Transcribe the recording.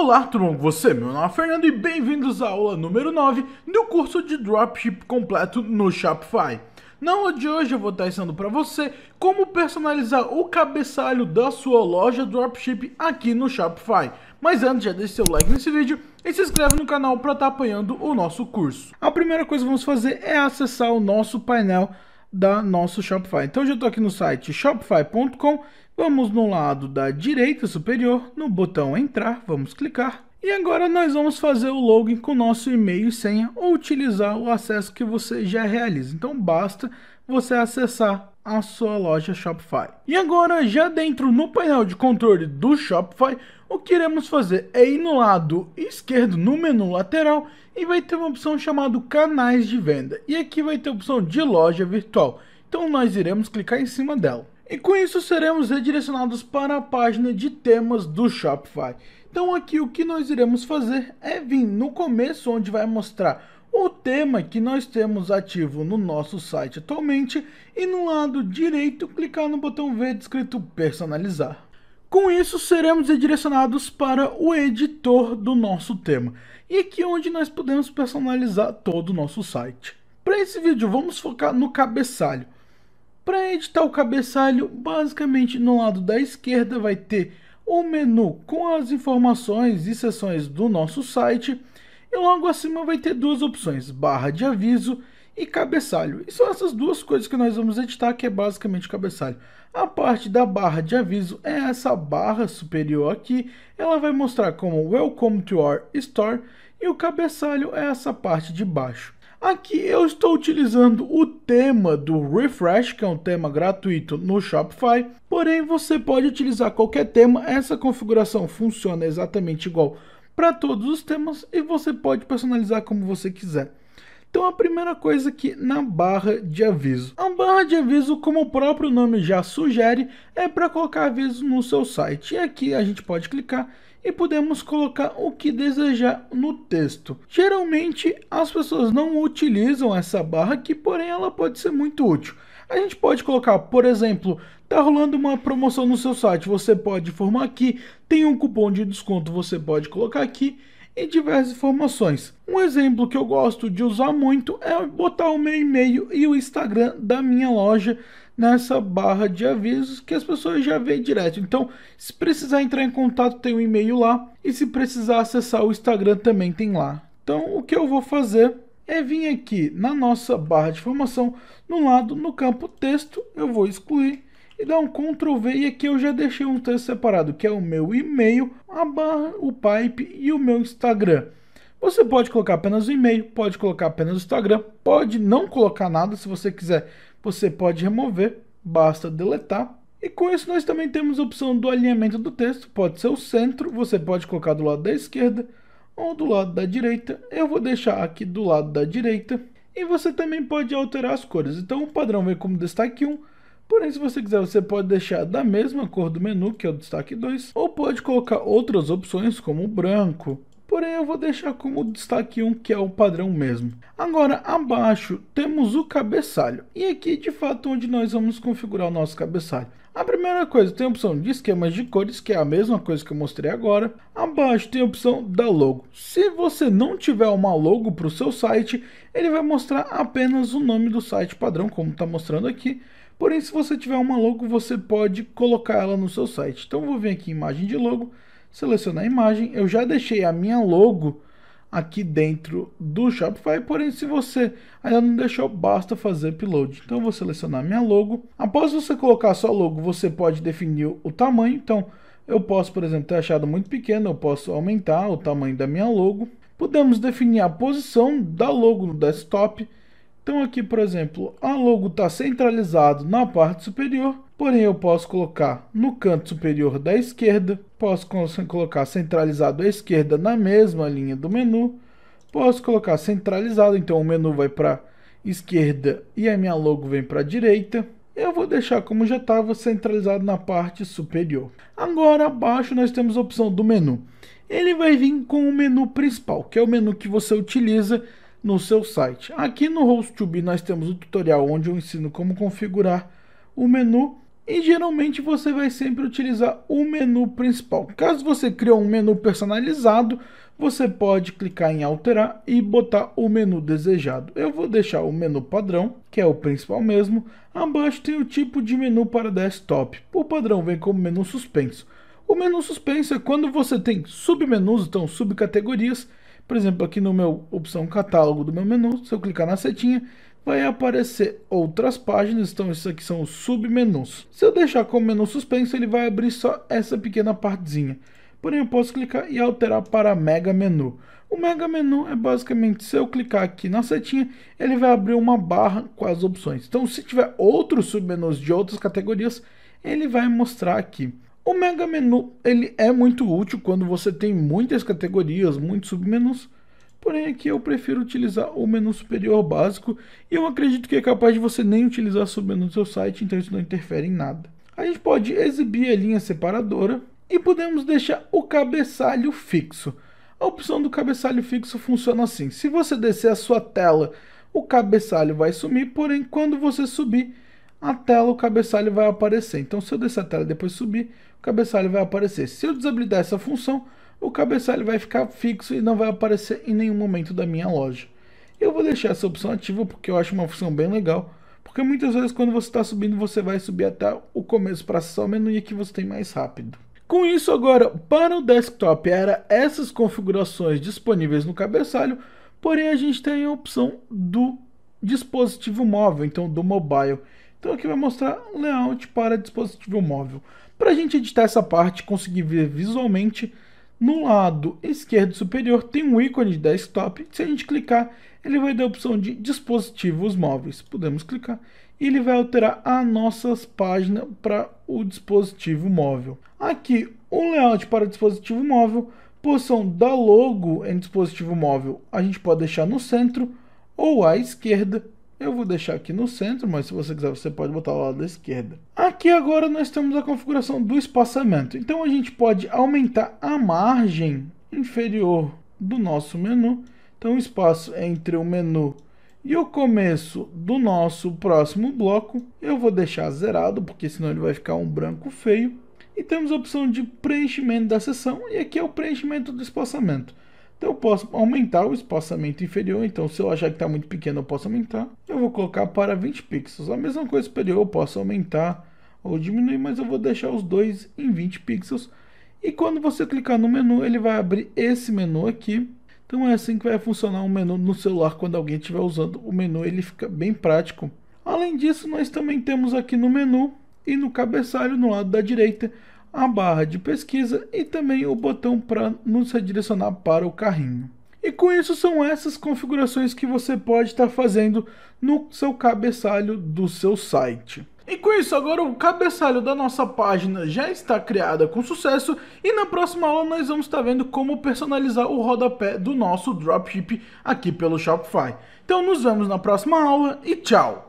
Olá, tudo com você? Meu nome é Fernando e bem-vindos à aula número 9 do curso de Dropship completo no Shopify. Na aula de hoje eu vou estar ensinando para você como personalizar o cabeçalho da sua loja Dropship aqui no Shopify. Mas antes, já deixe seu like nesse vídeo e se inscreve no canal para estar tá apoiando o nosso curso. A primeira coisa que vamos fazer é acessar o nosso painel da nosso Shopify. Então já estou aqui no site shopify.com Vamos no lado da direita superior, no botão entrar, vamos clicar. E agora nós vamos fazer o login com nosso e-mail e senha ou utilizar o acesso que você já realiza. Então basta você acessar a sua loja Shopify. E agora, já dentro no painel de controle do Shopify, o que iremos fazer é ir no lado esquerdo, no menu lateral, e vai ter uma opção chamada canais de venda. E aqui vai ter a opção de loja virtual. Então nós iremos clicar em cima dela. E com isso seremos redirecionados para a página de temas do Shopify. Então aqui o que nós iremos fazer é vir no começo onde vai mostrar o tema que nós temos ativo no nosso site atualmente e no lado direito clicar no botão verde escrito personalizar. Com isso, seremos redirecionados para o editor do nosso tema. E aqui é onde nós podemos personalizar todo o nosso site. Para esse vídeo, vamos focar no cabeçalho. Para editar o cabeçalho, basicamente no lado da esquerda vai ter o menu com as informações e seções do nosso site e logo acima vai ter duas opções, barra de aviso e cabeçalho. E são essas duas coisas que nós vamos editar, que é basicamente cabeçalho. A parte da barra de aviso é essa barra superior aqui, ela vai mostrar como Welcome to our Store e o cabeçalho é essa parte de baixo. Aqui eu estou utilizando o tema do Refresh, que é um tema gratuito no Shopify, porém você pode utilizar qualquer tema, essa configuração funciona exatamente igual para todos os temas e você pode personalizar como você quiser. Então a primeira coisa aqui na barra de aviso. A barra de aviso, como o próprio nome já sugere, é para colocar aviso no seu site. E aqui a gente pode clicar e podemos colocar o que desejar no texto. Geralmente as pessoas não utilizam essa barra aqui, porém ela pode ser muito útil. A gente pode colocar, por exemplo, tá rolando uma promoção no seu site, você pode formar aqui, tem um cupom de desconto, você pode colocar aqui e diversas informações. Um exemplo que eu gosto de usar muito é botar o meu e-mail e o Instagram da minha loja nessa barra de avisos que as pessoas já veem direto. Então, se precisar entrar em contato, tem o um e-mail lá. E se precisar acessar o Instagram, também tem lá. Então, o que eu vou fazer é vir aqui na nossa barra de formação, no lado, no campo texto, eu vou excluir e dá um Ctrl V e aqui eu já deixei um texto separado, que é o meu e-mail, a barra, o pipe e o meu Instagram. Você pode colocar apenas o e-mail, pode colocar apenas o Instagram, pode não colocar nada, se você quiser, você pode remover, basta deletar. E com isso nós também temos a opção do alinhamento do texto, pode ser o centro, você pode colocar do lado da esquerda ou do lado da direita. Eu vou deixar aqui do lado da direita. E você também pode alterar as cores. Então o padrão vem como destaque 1, Porém, se você quiser, você pode deixar da mesma cor do menu, que é o destaque 2, ou pode colocar outras opções, como branco. Porém, eu vou deixar como destaque 1, que é o padrão mesmo. Agora, abaixo, temos o cabeçalho. E aqui, de fato, onde nós vamos configurar o nosso cabeçalho. A primeira coisa, tem a opção de esquemas de cores, que é a mesma coisa que eu mostrei agora. Abaixo tem a opção da logo. Se você não tiver uma logo para o seu site, ele vai mostrar apenas o nome do site padrão, como está mostrando aqui. Porém, se você tiver uma logo, você pode colocar ela no seu site. Então, vou vir aqui em imagem de logo, selecionar a imagem. Eu já deixei a minha logo aqui dentro do Shopify, porém se você ainda não deixou, basta fazer upload. Então vou selecionar minha logo. Após você colocar sua logo, você pode definir o tamanho. Então eu posso, por exemplo, ter achado muito pequeno, eu posso aumentar o tamanho da minha logo. Podemos definir a posição da logo no desktop. Então aqui, por exemplo, a logo está centralizado na parte superior, porém eu posso colocar no canto superior da esquerda, posso colocar centralizado à esquerda na mesma linha do menu, posso colocar centralizado, então o menu vai para esquerda e a minha logo vem para a direita. Eu vou deixar como já estava centralizado na parte superior. Agora abaixo nós temos a opção do menu. Ele vai vir com o menu principal, que é o menu que você utiliza no seu site. Aqui no host 2 nós temos o um tutorial onde eu ensino como configurar o menu e geralmente você vai sempre utilizar o menu principal. Caso você criou um menu personalizado, você pode clicar em alterar e botar o menu desejado. Eu vou deixar o menu padrão, que é o principal mesmo. Abaixo tem o tipo de menu para desktop. O padrão vem como menu suspenso. O menu suspenso é quando você tem submenus, então subcategorias, por exemplo, aqui no meu opção catálogo do meu menu, se eu clicar na setinha, vai aparecer outras páginas, então isso aqui são os submenus. Se eu deixar como menu suspenso, ele vai abrir só essa pequena partezinha. Porém, eu posso clicar e alterar para mega menu. O mega menu é basicamente, se eu clicar aqui na setinha, ele vai abrir uma barra com as opções. Então, se tiver outros submenus de outras categorias, ele vai mostrar aqui. O mega menu ele é muito útil quando você tem muitas categorias, muitos submenus. Porém, aqui eu prefiro utilizar o menu superior básico e eu acredito que é capaz de você nem utilizar submenu do seu site, então isso não interfere em nada. A gente pode exibir a linha separadora e podemos deixar o cabeçalho fixo. A opção do cabeçalho fixo funciona assim: se você descer a sua tela, o cabeçalho vai sumir, porém, quando você subir, a tela, o cabeçalho vai aparecer. Então, se eu descer a tela e depois subir, o cabeçalho vai aparecer. Se eu desabilitar essa função, o cabeçalho vai ficar fixo e não vai aparecer em nenhum momento da minha loja. Eu vou deixar essa opção ativa porque eu acho uma função bem legal, porque muitas vezes quando você está subindo, você vai subir até o começo para acessar o menu e aqui você tem mais rápido. Com isso agora, para o desktop era essas configurações disponíveis no cabeçalho, porém a gente tem a opção do dispositivo móvel, então do mobile. Então aqui vai mostrar um layout para dispositivo móvel. Para a gente editar essa parte conseguir ver visualmente, no lado esquerdo superior tem um ícone de desktop. Se a gente clicar, ele vai dar a opção de dispositivos móveis. Podemos clicar e ele vai alterar a nossas páginas para o dispositivo móvel. Aqui, um layout para dispositivo móvel, posição da logo em dispositivo móvel, a gente pode deixar no centro ou à esquerda eu vou deixar aqui no centro, mas se você quiser você pode botar ao lado da esquerda. Aqui agora nós temos a configuração do espaçamento. Então a gente pode aumentar a margem inferior do nosso menu. Então o espaço entre o menu e o começo do nosso próximo bloco eu vou deixar zerado, porque senão ele vai ficar um branco feio. E temos a opção de preenchimento da seção, e aqui é o preenchimento do espaçamento. Então eu posso aumentar o espaçamento inferior, então se eu achar que está muito pequeno eu posso aumentar. Eu vou colocar para 20 pixels. A mesma coisa superior eu posso aumentar ou diminuir, mas eu vou deixar os dois em 20 pixels. E quando você clicar no menu, ele vai abrir esse menu aqui. Então é assim que vai funcionar o menu no celular quando alguém estiver usando o menu, ele fica bem prático. Além disso, nós também temos aqui no menu e no cabeçalho no lado da direita a barra de pesquisa e também o botão para nos redirecionar para o carrinho. E com isso são essas configurações que você pode estar tá fazendo no seu cabeçalho do seu site. E com isso, agora o cabeçalho da nossa página já está criada com sucesso e na próxima aula nós vamos estar tá vendo como personalizar o rodapé do nosso dropship aqui pelo Shopify. Então nos vemos na próxima aula e tchau!